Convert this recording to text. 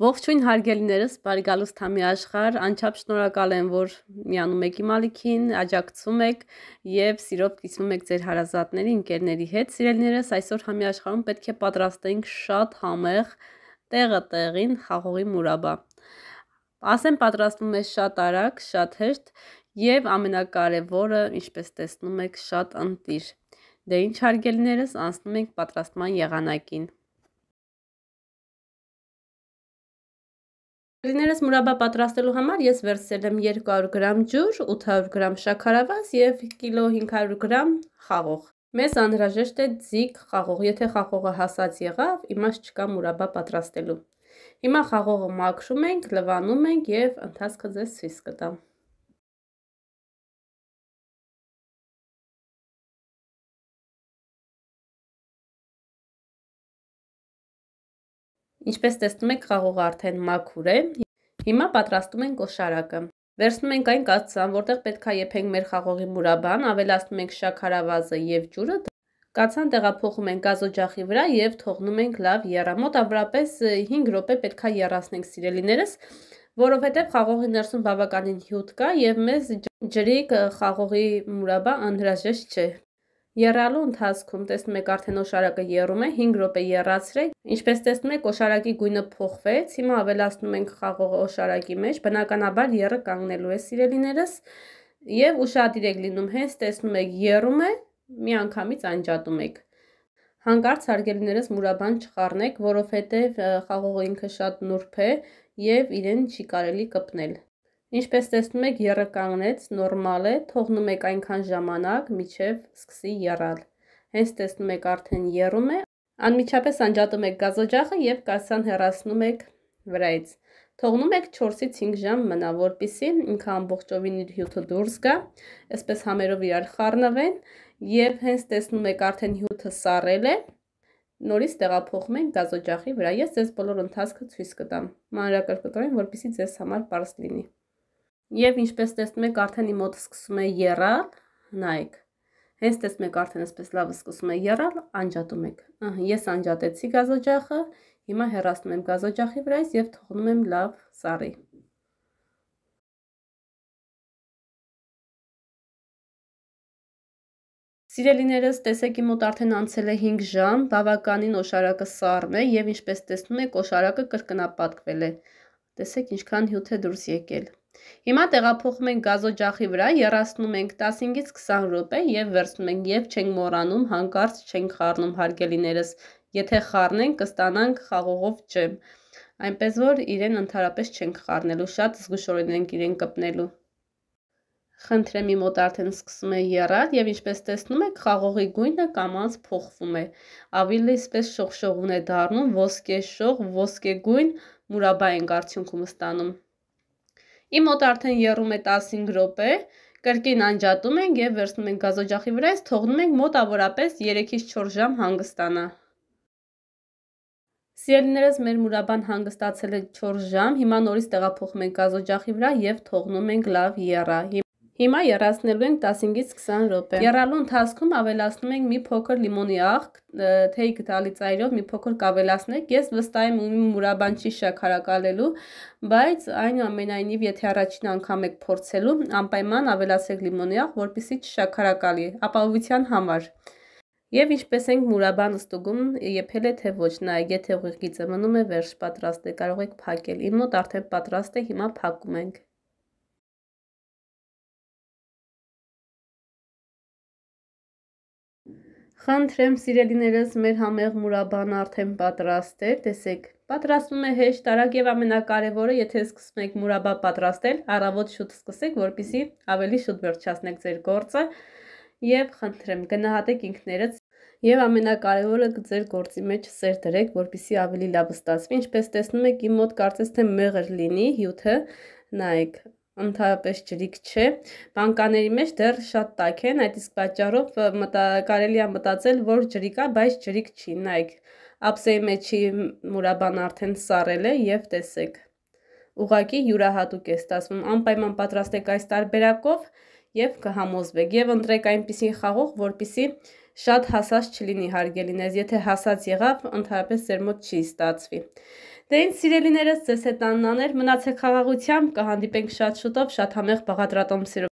Ողջույն հարգելիներս, բարեկալուս թամի աշխարհ, անչափ շնորհակալ եմ, որ միանում եք իմ ալիքին, աջակցում եք եւ սիրով կիսվում եք ձեր հարազատների, ընկերների հետ։ Սիրելիներս, այսօր համի աշխարհում պետք է պատրաստենք շատ համեղ տեղը տեղին խաղողի մուրաբա։ Ասեմ պատրաստվում է շատ արագ, շատ հեշտ եւ ամենակարևորը, ինչպես տեսնում եք, շատ ընտիր։ Դե ինչ հարգելիներս, անցնում ենք պատրաստման եղանակին։ Գարիներս մուրաբա պատրաստելու համար ես վերցրել եմ 200 գրամ ջուր, 800 գրամ շաքարավազ եւ կիլո 500 գրամ խաղող։ Մեզ անհրաժեշտ է ձիգ խաղող, եթե խաղողը հասած եղավ, իմաց չկա մուրաբա պատրաստելու։ Հիմա խաղողը մաքրում ենք, լվանում ենք եւ ընթացքը ձեզ ցույց կտամ։ Ինչպես տեսնում եք, խաղողը արդեն մաքուր է։ Հիմա պատրաստում ենք օշարակը։ Վերցնում ենք այն կացցան, որտեղ պետք է եփենք մեր խաղողի մուրաբան, ավելացնում ենք շաքարավազը եւ ջուրը, կացան տեղափոխում ենք գազօջախի վրա եւ թողնում ենք լավ եռա։ Մոտավորապես 5 րոպե պետք է եռացնենք սիրելիներս, որովհետեւ խաղողի ներսում բավականին հյութ կա եւ մեզ ջրիկ խաղողի մուրաբա անհրաժեշտ չէ։ Եռալու ընթացքում տեսնում եք արդեն օշարակը երում է, 5 րոպե եռացրեք, ինչպես տեսնում եք օշարակի գույնը փոխվեց, հիմա ավելացնում ենք խաղողը օշարակի մեջ, բնականաբար եռը կանգնելու է սիրելիներս, եւ ուշադիր եք լինում, հենց տեսնում եք երում է, մի անգամից անջատում եք։ Հանկարծ հարգելիներս մուրաբան չխառնեք, որովհետև խաղողը ինքը շատ նուրբ է եւ իրեն չի կարելի կպնել։ Ինչպես տեսնում եք, երը կանգնեց, նորմալ է, թողնում եք այնքան ժամանակ, միջև սկսի երալ։ Հենց տեսնում եք արդեն երում է, անմիջապես անջատում եք գազոջախը և կասան հեռասնում եք վրայից։ Թողնում եք 4-ից 5 ժամ մնա, որպիսի ինքը ամբողջովին իր հյութը դուրս գա, այսպես համերով իրար խառնվեն և հենց տեսնում եք արդեն հյութը սարել է, նորից տեղափոխում ենք գազոջախի վրա։ Ես ձեզ բոլոր ընթացքը ցույց կտամ։ Մանրակրկտորեն, որպեսզի ձեզ համար པարզ լինի։ Եվ ինչպես տեսնում եք, արդեն իմ մոտ սկսում է եռալ, նայեք։ Հենց տեսնում եք, արդեն այսպես լավը սկսում է եռալ, անջատում եք։ Ահա, ես անջատեցի գազոջախը, հիմա հեռացնում եմ գազոջախի վրայից եւ թողնում եմ լավ սառի։ Սիրելիներս, տեսեք իմ մոտ արդեն անցել է 5 ժամ, բավականին օշարակը սառն է եւ ինչպես տեսնում եք, օշարակը կրկնապատկվել է։ Տեսեք ինչքան հյութ է դուրս եկել։ Հիմա տեղափոխում ենք գազոջախի վրա, երասնում ենք 15-ից 20 րոպե եւ վերցնում ենք եւ չենք մոռանում, հանկարծ չենք խառնում հարգելիներս։ Եթե խառնենք, կստանանք խաղողով ջեմ։ Այնպես որ իրեն ընդհանրապես չենք խառնելու, շատ զգուշորեն ենք իրեն կպնելու։ Խնդրեմի մոտ արդեն սկսում է եռալ եւ ինչպես տեսնում եք, խաղողի գույնը կամած փոխվում է։ Ավելի սպես շողշողուն է դառնում, ոսկե շող, ոսկե գույն, մուրաբա ենք արդյունքում ստանում։ Իմ մոտ արդեն եռում է 15 րոպե, կրկին անջատում ենք և վերցնում ենք գազոջախի վրա, ես թողնում ենք մոտավորապես 3-ից 4 ժամ հանգստանա։ Սիրելիներս մեր մուրաբան հանգստացել է 4 ժամ, հիմա նորից տեղափոխում ենք գազոջախի վրա և թողնում ենք լավ եռա։ Հիմա երացնելու ենք 15-ից 20 րոպե։ Եռալու ընթացքում ավելացնում ենք մի փոքր լիմոնի աղք, թեյ գտալից այրով մի փոքր կավելացնեք։ Ես վստահ եմ ու մուրաբան չի շաքարակալելու, բայց այնուամենայնիվ եթե առաջին անգամ եք փորձելու, անպայման ավելացեք լիմոնի աղ, որպեսզի չշաքարակալի, ապահովության համար։ Եվ ինչպես ենք մուրաբան ստուգում, եփել է թե ոչ, նայեք, եթե ուղիղ գիծը մնում է, վերջ պատրաստ է, կարող եք փակել։ Իմ մոտ արդեն պատրաստ է, հիմա փակում ենք։ Խնդրեմ սիրելիներս, մեր համեղ մուրաբան արդեն պատրաստ է, տեսեք, պատրաստում է հեշտ, արագ եւ ամենակարևորը, եթե սկսում եք մուրաբա պատրաստել, առավոտ շուտ սկսեք, որpիսի ավելի շուտ վերջացնեք ձեր գործը եւ խնդրեմ գնահատեք ինքներդ Եվ ամենակարևորը ձեր գործի մեջ սեր դրեք, որpիսի ավելի լավ ստացվի։ Ինչպես տեսնում եք, իմ մոտ կարծես թե մեղր լինի հյութը։ Նայեք, ընդհանրապես ջրիկ չէ։ Բանկաների մեջ դեռ շատ տաք են, այդ իսկ պատճառով մտա, կարելի է մտածել, որ ջրիկ է, բայց ջրիկ չի։ Նայեք, ափսեի մեջի մուրաբան արդեն սառել է եւ տեսեք։ Ուղակի յուրահատուկ է ստացվում։ Անպայման պատրաստեք այս տարբերակով եւ կհամոզվեք եւ ընտրեք այնպիսի խաղող, որպիսի շատ հասած չլինի հարգելինեզ, եթե հասած եղավ, ընդհանրապես ձեր մոտ չի ստացվի։ Դե ինձ սիրելիներս, ձեզ հետ աննան էր, մնացեք խաղաղությամբ, կհանդիպենք շատ շուտով, շատ համեղ բաղադրատոմ սիրով։